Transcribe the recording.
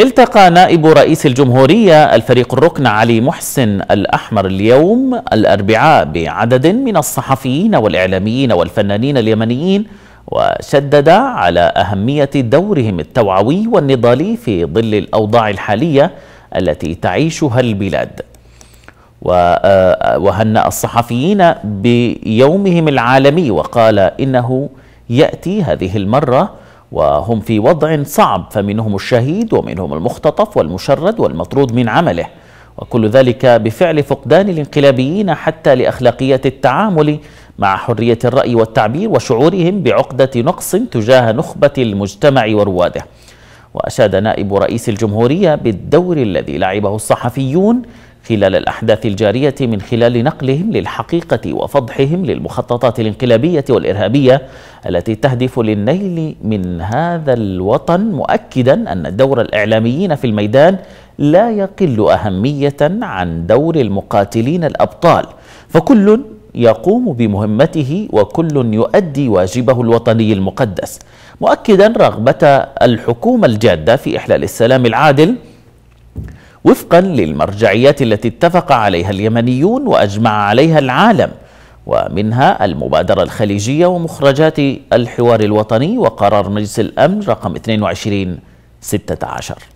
التقى نائب رئيس الجمهورية الفريق الركن علي محسن الأحمر اليوم الأربعاء بعدد من الصحفيين والإعلاميين والفنانين اليمنيين وشدد على أهمية دورهم التوعوي والنضالي في ظل الأوضاع الحالية التي تعيشها البلاد آه، وهنأ الصحفيين بيومهم العالمي وقال إنه يأتي هذه المرة وهم في وضع صعب فمنهم الشهيد ومنهم المختطف والمشرد والمطرود من عمله وكل ذلك بفعل فقدان الانقلابيين حتى لاخلاقيه التعامل مع حريه الراي والتعبير وشعورهم بعقده نقص تجاه نخبه المجتمع ورواده واشاد نائب رئيس الجمهوريه بالدور الذي لعبه الصحفيون خلال الأحداث الجارية من خلال نقلهم للحقيقة وفضحهم للمخططات الانقلابية والإرهابية التي تهدف للنيل من هذا الوطن مؤكدا أن دور الإعلاميين في الميدان لا يقل أهمية عن دور المقاتلين الأبطال فكل يقوم بمهمته وكل يؤدي واجبه الوطني المقدس مؤكدا رغبة الحكومة الجادة في إحلال السلام العادل وفقا للمرجعيات التي اتفق عليها اليمنيون واجمع عليها العالم ومنها المبادرة الخليجية ومخرجات الحوار الوطني وقرار مجلس الأمن رقم 2216